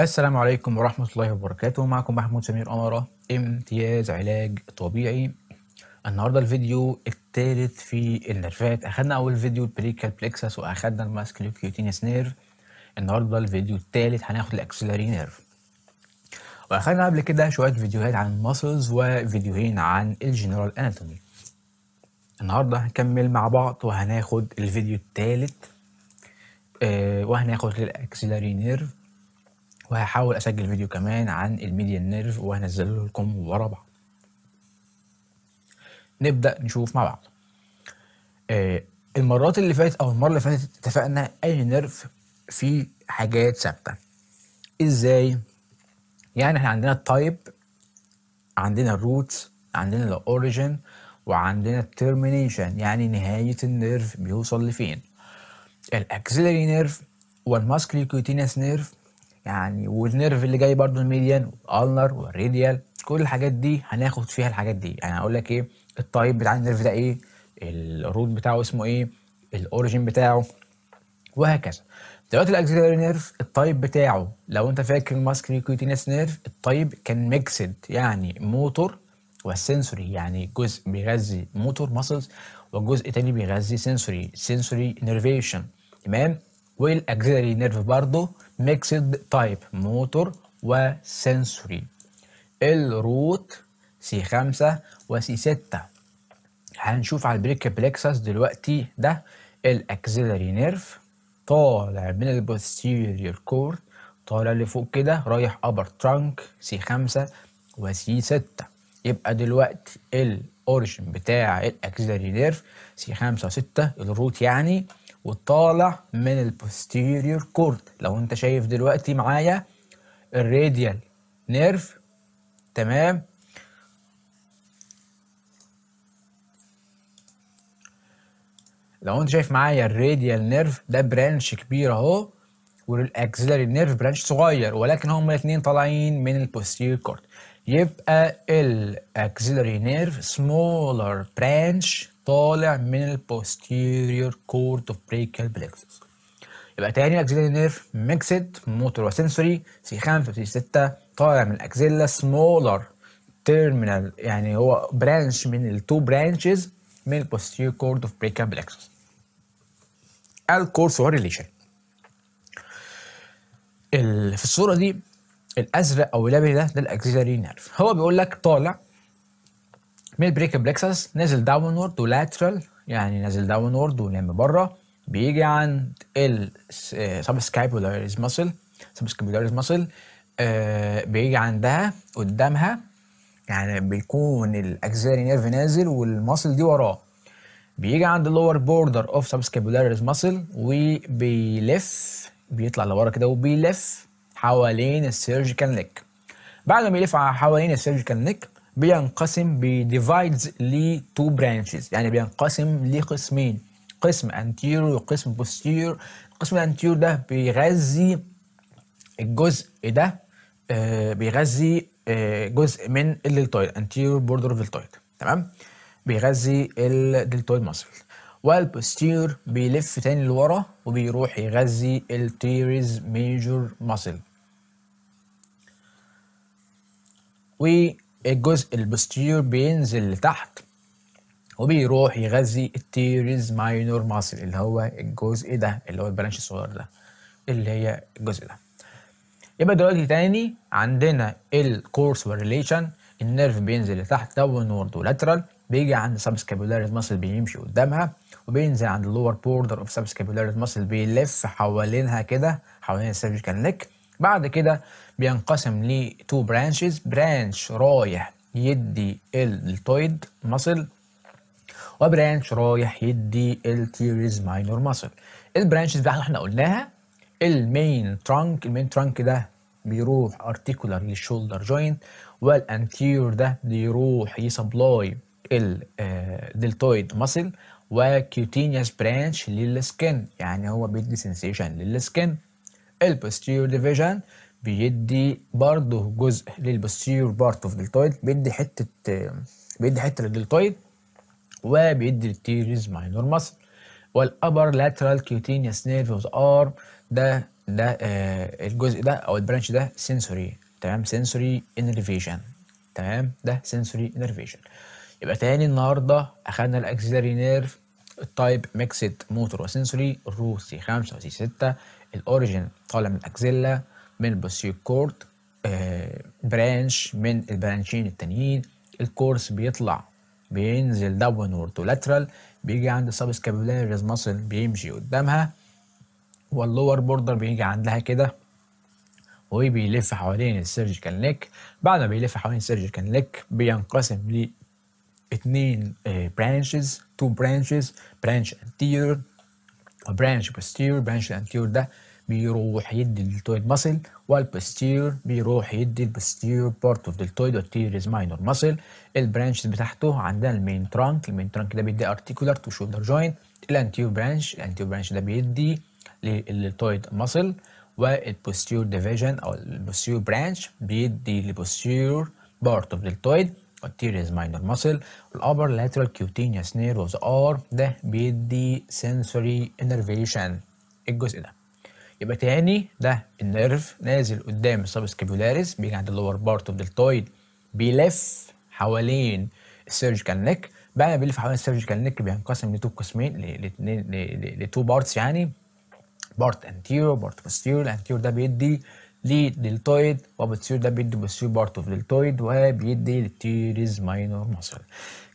السلام عليكم ورحمة الله وبركاته معكم محمود سمير أمارة امتياز علاج طبيعي النهاردة الفيديو الثالث في النرفات أخدنا أول فيديو البريكال بليكسس وأخدنا الماسكليوكيوتينيس نيرف النهاردة الفيديو الثالث هناخد الأكسلاري نيرف واخدنا قبل كده شويه فيديوهات عن المسلز وفيديوهين عن الجنرال اناتومي النهارده هنكمل مع بعض وهناخد الفيديو الثالث آه، وهناخد الاكسلاري نيرف وهحاول اسجل فيديو كمان عن الميديان نيرف وهنزله لكم ورا بعض نبدا نشوف مع بعض آه، المرات اللي فاتت او المره اللي فاتت اتفقنا اي نيرف فيه حاجات ثابته ازاي يعني احنا عندنا التايب عندنا الروت عندنا الاوريجن وعندنا الترمينيشن يعني نهاية النيرف بيوصل لفين الاكسلري نيرف كوتينس نيرف يعني والنيرف اللي جاي برضو الميديان والنر والريديال كل الحاجات دي هناخد فيها الحاجات دي يعني اقول لك ايه التايب بتاع النيرف ده ايه الروت بتاعه اسمه ايه الاوريجن بتاعه وهكذا دلوقتي الاكسلري نيرف التايب بتاعه لو انت فاكر ماسك كيوتينس نيرف التايب كان ميكسد يعني موتور والسنسوري يعني جزء بيغذي موتور ماسلز والجزء تاني بيغذي سنسوري سنسوري نيرفيشن تمام والاكسلري نيرف برضه ميكسد تايب موتور وسنسوري الروت سي 5 وسي 6 هنشوف على البريك بلكسس دلوقتي ده الاكسلري نيرف طالع من البوستيريور كورد طالع لفوق كده رايح ابر ترانك سي خمسة وسي ستة يبقى دلوقتي الاوريجن بتاع الاكسيلري نيرف سي خمسة وستة الروت يعني وطالع من البوستيريور كورد لو انت شايف دلوقتي معايا الراديال نيرف تمام لو انت شايف معايا الراديال نيرف ده برانش كبير اهو والاكسلري نيرف برانش صغير ولكن هما الاثنين طالعين من البوستيريور كورد يبقى الاكسلري نيرف سمولر برانش طالع من البوستيريور كورد اوف بريكال بلكسس يبقى تاني الاكسلري نيرف ميكسد موتور وسنسوري سي 5 سي 6 طالع من الاكزيلا سمولر تيرمينال يعني هو برانش من التو برانشز من البوستيريور كورد اوف بريكال بلكسس الكورس ريليشن في الصوره دي الازرق او اللبني ده ده الاكسيلاري نيرف هو بيقول لك طالع من البريك بلكسس نازل داونورد ولاترال يعني نازل داونورد ولم بره بيجي عند السبسكابولاريز ماسل سبسكابولاريز ماسل بيجي عندها قدامها يعني بيكون الاكسيلاري نيرف نازل والماسل دي وراه بيجي عند اللور بوردر اوف سبسكابولاريز ماسل وبيلف بيطلع لورا كده وبيلف حوالين السيرجيكال نيك بعد ما بيلف حوالين السيرجيكال نيك بينقسم بديفايدز لتو برانشز يعني بينقسم لقسمين قسم انتيرو وقسم بوستير القسم الانتيرو ده بيغذي الجزء ده آه بيغذي آه جزء من الليلتويد انتيرو بوردر فيلتويد تمام بيغذي الدلتويد ماسل والبوستير بيلف تاني لورا وبيروح يغذي التيريز ميجور ماسل والجزء البوستير بينزل لتحت وبيروح يغذي التيريز ماينور ماسل اللي هو الجزء ده اللي هو البلانش الصغير ده اللي هي الجزء ده يبقى دلوقتي تاني عندنا الكورس والريليشن النيرف بينزل لتحت داون وورد ولاترال بيجي عند سبسكابيولاريز ماسل بيمشي قدامها وبينزل عند اللور بوردر اوف سبسكابيولاريز ماسل بيلف حوالينها كده حوالين السيرجيكال نيك بعد كده بينقسم ل تو برانشز برانش رايح يدي التويد ماسل وبرانش رايح يدي التيريز ماينور ماسل البرانشز بقى احنا قلناها المين ترانك المين ترانك ده بيروح ارتيكولار للشولدر جوينت والانتيور ده بيروح يسبلاي الدلتويد ماسل وكيوتينيوس برانش للسكن يعني هو بيدي سنسيشن للسكن البوستيريور ديفيجن بيدي برضه جزء للبوستيريور بارت اوف دلتويد بيدي حته آه، بيدي حته للدلتويد وبيدي التيريز ماينور ماسل والابر لاترال كيوتينيوس نيرف اوف ار ده ده آه الجزء ده او البرانش ده سنسوري تمام سنسوري انرفيشن تمام ده سنسوري انرفيشن يبقى تاني النهارده اخدنا الاكسلري نيرف التايب ميكسد موتور وسنسوري رو سي 5 وسي 6 الاوريجن طالع من الاكزيلا من البوسيو كورد برانش آه، من البرانشين التانيين الكورس بيطلع بينزل داون ولاترال بيجي عند السب سكابولاريز ماسل بيمشي قدامها واللور بوردر بيجي عندها كده وبيلف حوالين السيرجيكال نيك بعد ما بيلف حوالين السيرجيكال نيك بينقسم اثنين برانشز تو برانشز برانش انتير وبرانش بوستير برانش الانتير ده بيروح يدي الدلتويد ماسل والبوستير بيروح يدي البوستير بارت اوف دلتويد والتير از ماينور ماسل البرانشز بتاعته عندنا المين ترانك المين ترانك ده بيدي ارتيكولار تو شولدر جوينت الانتيور برانش الانتيور برانش ده بيدي للتويد ماسل والبوستير ديفيجن او البوستير برانش بيدي لبوستير بارت اوف دلتويد arterias minor muscle والupper lateral cutaneous nervous R ده بيدي sensory innervation الجزء ده يبقى تاني ده النيرف نازل قدام السبسكابيولاريس بيجي عند اللور بارت اوف دلتويد بيلف حوالين السيرجيكال نيك بعد ما بيلف حوالين السيرجيكال نيك بينقسم لتو قسمين لتو بارتس يعني بارت انتيرو بارت posterior الانتيرو ده بيدي لدلتويد وبتصير ده بيدي بتصير بارت اوف دلتويد وبيدي للتيريز ماينور ماسل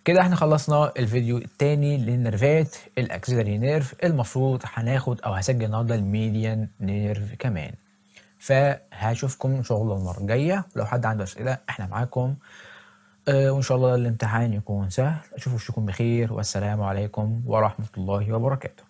كده احنا خلصنا الفيديو الثاني للنرفات الاكسيلري نيرف المفروض هناخد او هسجل النهارده الميديان نيرف كمان فهشوفكم ان شاء الله المره الجايه ولو حد عنده اسئله احنا معاكم اه وان شاء الله الامتحان يكون سهل اشوف وشكم بخير والسلام عليكم ورحمه الله وبركاته